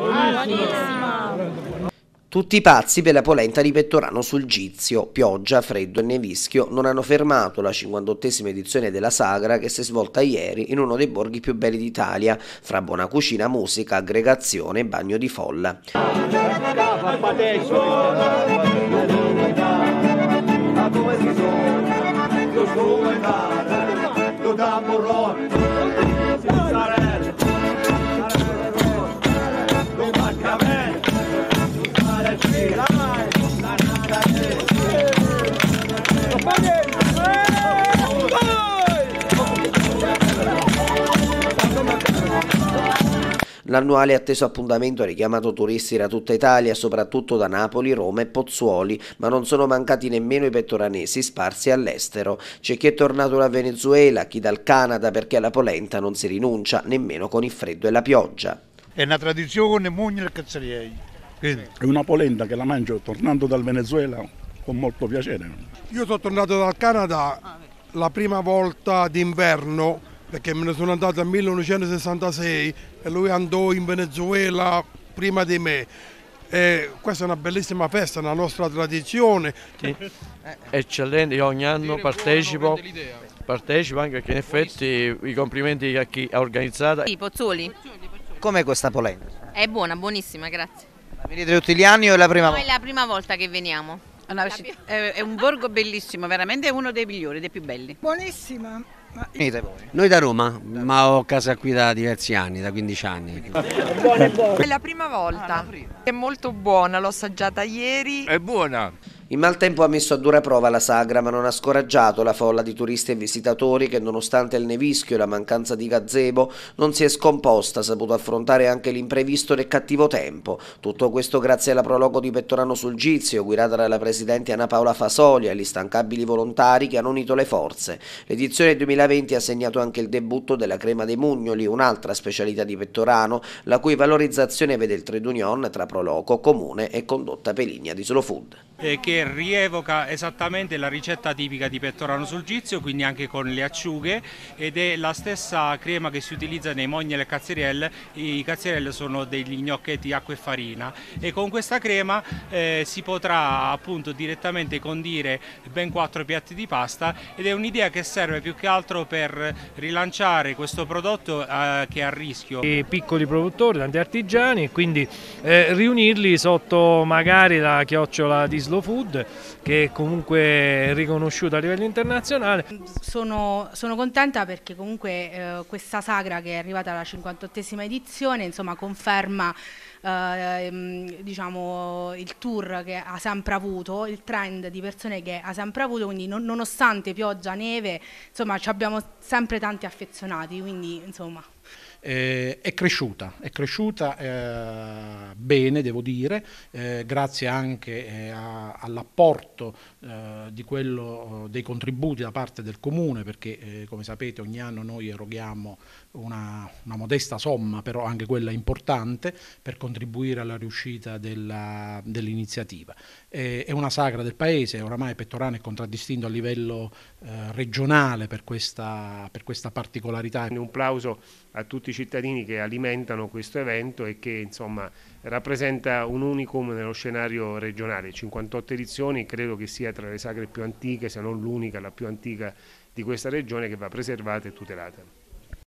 Buonissima! Tutti pazzi per la polenta di Pettorano sul Gizio. Pioggia, freddo e nevischio non hanno fermato la 58esima edizione della sagra che si è svolta ieri in uno dei borghi più belli d'Italia, fra buona cucina, musica, aggregazione e bagno di folla. Come si sono? L'annuale atteso appuntamento ha richiamato turisti da tutta Italia, soprattutto da Napoli, Roma e Pozzuoli, ma non sono mancati nemmeno i pettoranesi sparsi all'estero. C'è chi è tornato da Venezuela, chi dal Canada, perché alla polenta non si rinuncia, nemmeno con il freddo e la pioggia. È una tradizione mugna e cazzariei. È una polenta che la mangio tornando dal Venezuela con molto piacere. Io sono tornato dal Canada la prima volta d'inverno perché me ne sono andato nel 1966 e lui andò in Venezuela prima di me. E questa è una bellissima festa, una nostra tradizione. Sì. Eccellente, io ogni anno partecipo, partecipo anche perché in effetti i complimenti a chi ha organizzato. Sì, Pozzoli. Com'è questa polenta? È buona, buonissima, grazie. venite tutti gli anni o è la prima volta? No, è la prima volta che veniamo. No, è un borgo bellissimo, veramente uno dei migliori, dei più belli. Buonissima. Venite voi. Noi da Roma, ma ho casa qui da diversi anni, da 15 anni. È la prima volta. Ah, la prima. È molto buona, l'ho assaggiata ieri. È buona. Il maltempo ha messo a dura prova la sagra, ma non ha scoraggiato la folla di turisti e visitatori che, nonostante il nevischio e la mancanza di gazebo, non si è scomposta, ha saputo affrontare anche l'imprevisto del cattivo tempo. Tutto questo grazie alla prologo di Pettorano sul Gizio, guidata dalla presidente Anna Paola Fasoli e agli stancabili volontari che hanno unito le forze. L'edizione 2020 ha segnato anche il debutto della crema dei Mugnoli, un'altra specialità di Pettorano, la cui valorizzazione vede il trade union tra proloco, comune e condotta peligna di Slow Food. E che rievoca esattamente la ricetta tipica di pettorano sul gizio, quindi anche con le acciughe ed è la stessa crema che si utilizza nei mogni e le cazzerelle, i cazzerelle sono degli gnocchetti acqua e farina e con questa crema eh, si potrà appunto direttamente condire ben quattro piatti di pasta ed è un'idea che serve più che altro per rilanciare questo prodotto eh, che è a rischio. I piccoli produttori, tanti artigiani e quindi eh, riunirli sotto magari la chiocciola di Slow Food Sud che è comunque riconosciuta a livello internazionale. Sono, sono contenta perché comunque eh, questa sagra che è arrivata alla 58esima edizione insomma, conferma eh, ehm, diciamo, il tour che ha sempre avuto, il trend di persone che ha sempre avuto, quindi non, nonostante pioggia, neve, insomma ci abbiamo sempre tanti affezionati, quindi insomma eh, è cresciuta, è cresciuta eh, bene devo dire, eh, grazie anche eh, all'apporto eh, di eh, dei contributi da parte del Comune, perché come sapete ogni anno noi eroghiamo una, una, modesta somma, però anche quella importante, per contribuire alla riuscita dell'iniziativa. Dell è una sagra del Paese, oramai Pettorano è contraddistinto a livello regionale per questa, per questa particolarità. Un applauso a tutti tutti i cittadini che alimentano questo evento e che insomma, rappresenta un unicum nello scenario regionale. 58 edizioni, credo che sia tra le sagre più antiche, se non l'unica, la più antica di questa regione che va preservata e tutelata.